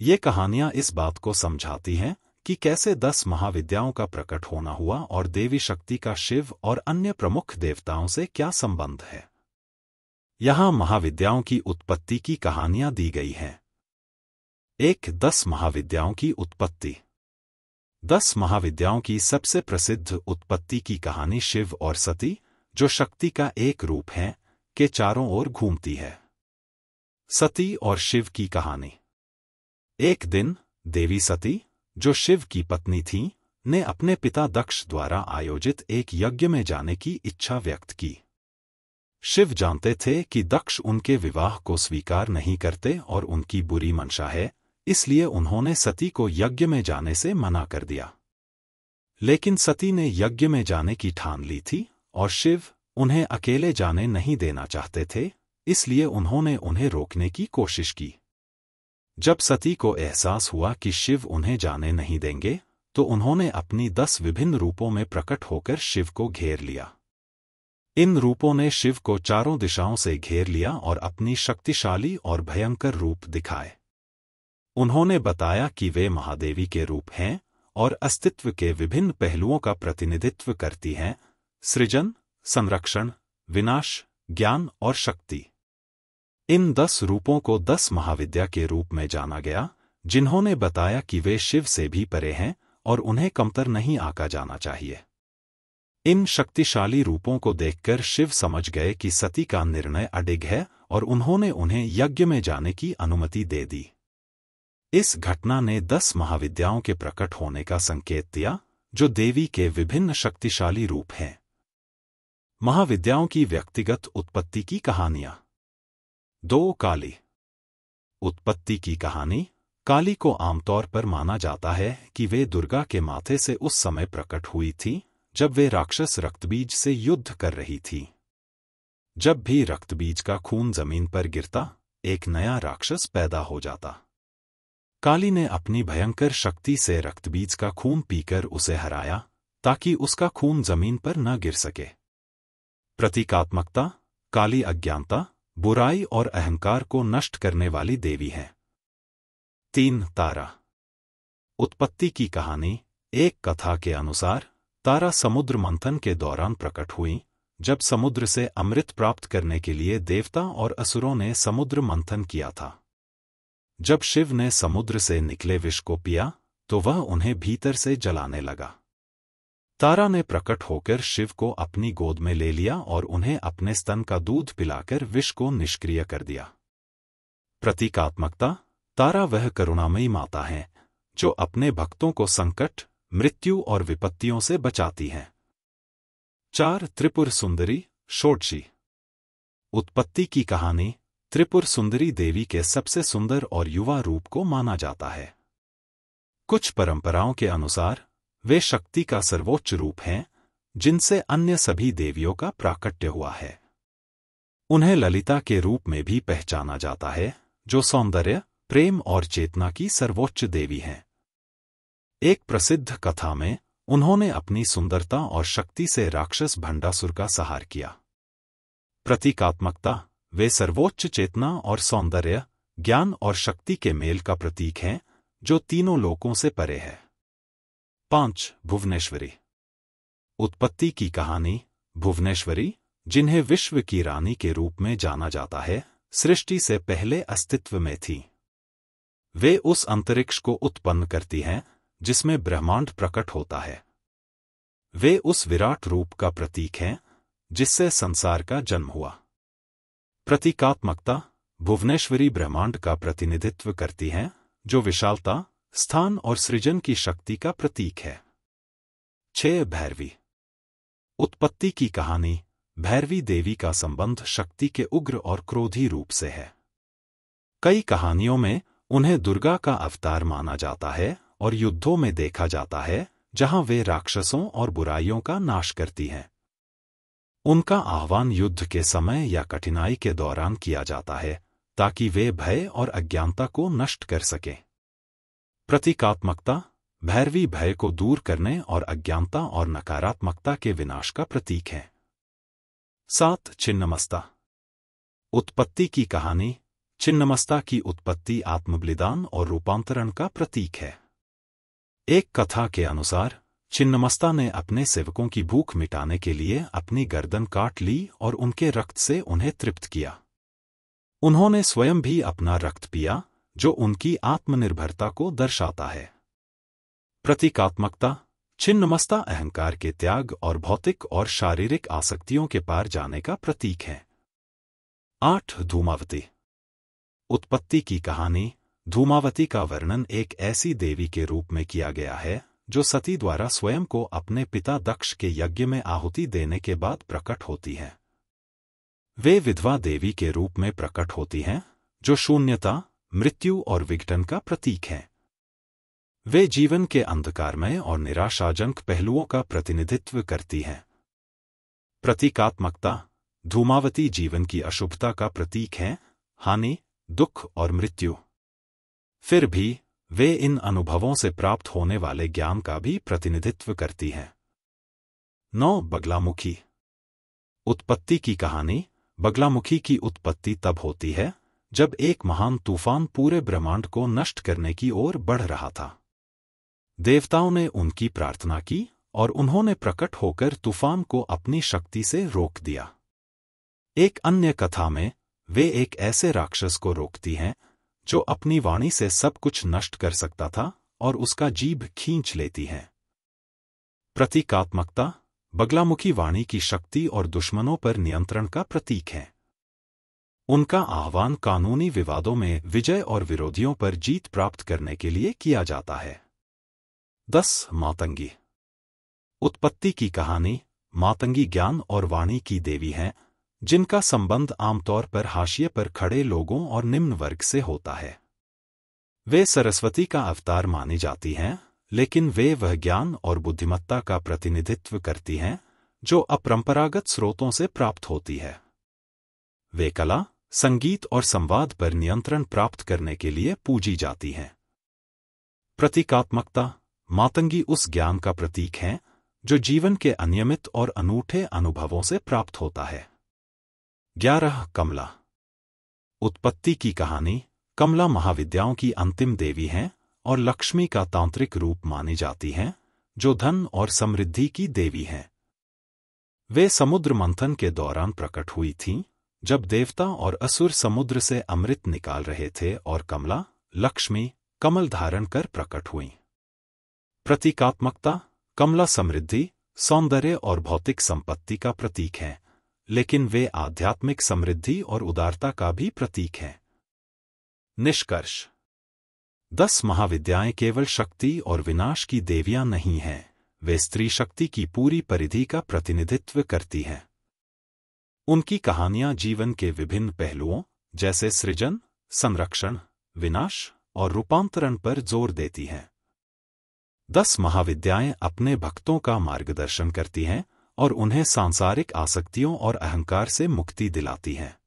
ये कहानियां इस बात को समझाती हैं कि कैसे दस महाविद्याओं का प्रकट होना हुआ और देवी शक्ति का शिव और अन्य प्रमुख देवताओं से क्या संबंध है यहां महाविद्याओं की उत्पत्ति की कहानियां दी गई हैं एक दस महाविद्याओं की उत्पत्ति दस महाविद्याओं की सबसे प्रसिद्ध उत्पत्ति की कहानी शिव और सती जो शक्ति का एक रूप है के चारों ओर घूमती है सती और शिव की कहानी एक दिन देवी सती जो शिव की पत्नी थी ने अपने पिता दक्ष द्वारा आयोजित एक यज्ञ में जाने की इच्छा व्यक्त की शिव जानते थे कि दक्ष उनके विवाह को स्वीकार नहीं करते और उनकी बुरी मंशा है इसलिए उन्होंने सती को यज्ञ में जाने से मना कर दिया लेकिन सती ने यज्ञ में जाने की ठान ली थी और शिव उन्हें अकेले जाने नहीं देना चाहते थे इसलिए उन्होंने उन्हें रोकने की कोशिश की जब सती को एहसास हुआ कि शिव उन्हें जाने नहीं देंगे तो उन्होंने अपनी दस विभिन्न रूपों में प्रकट होकर शिव को घेर लिया इन रूपों ने शिव को चारों दिशाओं से घेर लिया और अपनी शक्तिशाली और भयंकर रूप दिखाए उन्होंने बताया कि वे महादेवी के रूप हैं और अस्तित्व के विभिन्न पहलुओं का प्रतिनिधित्व करती हैं सृजन संरक्षण विनाश ज्ञान और शक्ति इन दस रूपों को दस महाविद्या के रूप में जाना गया जिन्होंने बताया कि वे शिव से भी परे हैं और उन्हें कमतर नहीं आका जाना चाहिए इन शक्तिशाली रूपों को देखकर शिव समझ गए कि सती का निर्णय अडिग है और उन्होंने उन्हें यज्ञ में जाने की अनुमति दे दी इस घटना ने दस महाविद्याओं के प्रकट होने का संकेत दिया जो देवी के विभिन्न शक्तिशाली रूप हैं महाविद्याओं की व्यक्तिगत उत्पत्ति की कहानियां दो काली उत्पत्ति की कहानी काली को आमतौर पर माना जाता है कि वे दुर्गा के माथे से उस समय प्रकट हुई थी जब वे राक्षस रक्तबीज से युद्ध कर रही थी जब भी रक्तबीज का खून जमीन पर गिरता एक नया राक्षस पैदा हो जाता काली ने अपनी भयंकर शक्ति से रक्तबीज का खून पीकर उसे हराया ताकि उसका खून जमीन पर न गिर सके प्रतीकात्मकता काली अज्ञानता बुराई और अहंकार को नष्ट करने वाली देवी है तीन तारा उत्पत्ति की कहानी एक कथा के अनुसार तारा समुद्र मंथन के दौरान प्रकट हुई जब समुद्र से अमृत प्राप्त करने के लिए देवता और असुरों ने समुद्र मंथन किया था जब शिव ने समुद्र से निकले विष को पिया तो वह उन्हें भीतर से जलाने लगा तारा ने प्रकट होकर शिव को अपनी गोद में ले लिया और उन्हें अपने स्तन का दूध पिलाकर विष को निष्क्रिय कर दिया प्रतीकात्मकता तारा वह करुणामयी माता है जो अपने भक्तों को संकट मृत्यु और विपत्तियों से बचाती हैं चार त्रिपुर सुंदरी षोडशी उत्पत्ति की कहानी त्रिपुर सुंदरी देवी के सबसे सुंदर और युवा रूप को माना जाता है कुछ परंपराओं के अनुसार वे शक्ति का सर्वोच्च रूप हैं जिनसे अन्य सभी देवियों का प्राकट्य हुआ है उन्हें ललिता के रूप में भी पहचाना जाता है जो सौंदर्य प्रेम और चेतना की सर्वोच्च देवी हैं एक प्रसिद्ध कथा में उन्होंने अपनी सुंदरता और शक्ति से राक्षस भंडासुर का सहार किया प्रतीकात्मकता वे सर्वोच्च चेतना और सौंदर्य ज्ञान और शक्ति के मेल का प्रतीक हैं जो तीनों लोकों से परे है पांच भुवनेश्वरी उत्पत्ति की कहानी भुवनेश्वरी जिन्हें विश्व की रानी के रूप में जाना जाता है सृष्टि से पहले अस्तित्व में थी वे उस अंतरिक्ष को उत्पन्न करती हैं जिसमें ब्रह्मांड प्रकट होता है वे उस विराट रूप का प्रतीक हैं जिससे संसार का जन्म हुआ प्रतीकात्मकता भुवनेश्वरी ब्रह्मांड का प्रतिनिधित्व करती हैं जो विशालता स्थान और सृजन की शक्ति का प्रतीक है छह भैरवी उत्पत्ति की कहानी भैरवी देवी का संबंध शक्ति के उग्र और क्रोधी रूप से है कई कहानियों में उन्हें दुर्गा का अवतार माना जाता है और युद्धों में देखा जाता है जहां वे राक्षसों और बुराइयों का नाश करती हैं उनका आह्वान युद्ध के समय या कठिनाई के दौरान किया जाता है ताकि वे भय और अज्ञानता को नष्ट कर सकें प्रतीकात्मकता भैरवी भय को दूर करने और अज्ञानता और नकारात्मकता के विनाश का प्रतीक है सात छिन्नमस्ता उत्पत्ति की कहानी छिन्नमस्ता की उत्पत्ति आत्मबलिदान और रूपांतरण का प्रतीक है एक कथा के अनुसार छिन्नमस्ता ने अपने सेवकों की भूख मिटाने के लिए अपनी गर्दन काट ली और उनके रक्त से उन्हें तृप्त किया उन्होंने स्वयं भी अपना रक्त पिया जो उनकी आत्मनिर्भरता को दर्शाता है प्रतीकात्मकता छिन्नमस्ता अहंकार के त्याग और भौतिक और शारीरिक आसक्तियों के पार जाने का प्रतीक है आठ धूमावती उत्पत्ति की कहानी धूमावती का वर्णन एक ऐसी देवी के रूप में किया गया है जो सती द्वारा स्वयं को अपने पिता दक्ष के यज्ञ में आहुति देने के बाद प्रकट होती है वे विधवा देवी के रूप में प्रकट होती हैं जो शून्यता मृत्यु और विघटन का प्रतीक हैं वे जीवन के अंधकारमय और निराशाजनक पहलुओं का प्रतिनिधित्व करती हैं प्रतीकात्मकता धूमावती जीवन की अशुभता का प्रतीक है हानि दुख और मृत्यु फिर भी वे इन अनुभवों से प्राप्त होने वाले ज्ञान का भी प्रतिनिधित्व करती हैं नौ बगलामुखी उत्पत्ति की कहानी बगलामुखी की उत्पत्ति तब होती है जब एक महान तूफान पूरे ब्रह्मांड को नष्ट करने की ओर बढ़ रहा था देवताओं ने उनकी प्रार्थना की और उन्होंने प्रकट होकर तूफान को अपनी शक्ति से रोक दिया एक अन्य कथा में वे एक ऐसे राक्षस को रोकती हैं जो अपनी वाणी से सब कुछ नष्ट कर सकता था और उसका जीभ खींच लेती है प्रतीकात्मकता बगलामुखी वाणी की शक्ति और दुश्मनों पर नियंत्रण का प्रतीक है उनका आह्वान कानूनी विवादों में विजय और विरोधियों पर जीत प्राप्त करने के लिए किया जाता है दस मातंगी उत्पत्ति की कहानी मातंगी ज्ञान और वाणी की देवी हैं जिनका संबंध आमतौर पर हाशिए पर खड़े लोगों और निम्न वर्ग से होता है वे सरस्वती का अवतार मानी जाती हैं लेकिन वे वह ज्ञान और बुद्धिमत्ता का प्रतिनिधित्व करती हैं जो अपरंपरागत स्रोतों से प्राप्त होती है वे कला संगीत और संवाद पर नियंत्रण प्राप्त करने के लिए पूजी जाती हैं प्रतीकात्मकता मातंगी उस ज्ञान का प्रतीक है जो जीवन के अनियमित और अनूठे अनुभवों से प्राप्त होता है ग्यारह कमला उत्पत्ति की कहानी कमला महाविद्याओं की अंतिम देवी हैं और लक्ष्मी का तांत्रिक रूप मानी जाती हैं जो धन और समृद्धि की देवी हैं वे समुद्र मंथन के दौरान प्रकट हुई थीं जब देवता और असुर समुद्र से अमृत निकाल रहे थे और कमला लक्ष्मी कमल धारण कर प्रकट हुई प्रतीकात्मकता कमला समृद्धि सौंदर्य और भौतिक संपत्ति का प्रतीक है लेकिन वे आध्यात्मिक समृद्धि और उदारता का भी प्रतीक हैं निष्कर्ष दस महाविद्याएं केवल शक्ति और विनाश की देवियां नहीं हैं वे स्त्री शक्ति की पूरी परिधि का प्रतिनिधित्व करती हैं उनकी कहानियां जीवन के विभिन्न पहलुओं जैसे सृजन संरक्षण विनाश और रूपांतरण पर जोर देती हैं दस महाविद्याएं अपने भक्तों का मार्गदर्शन करती हैं और उन्हें सांसारिक आसक्तियों और अहंकार से मुक्ति दिलाती हैं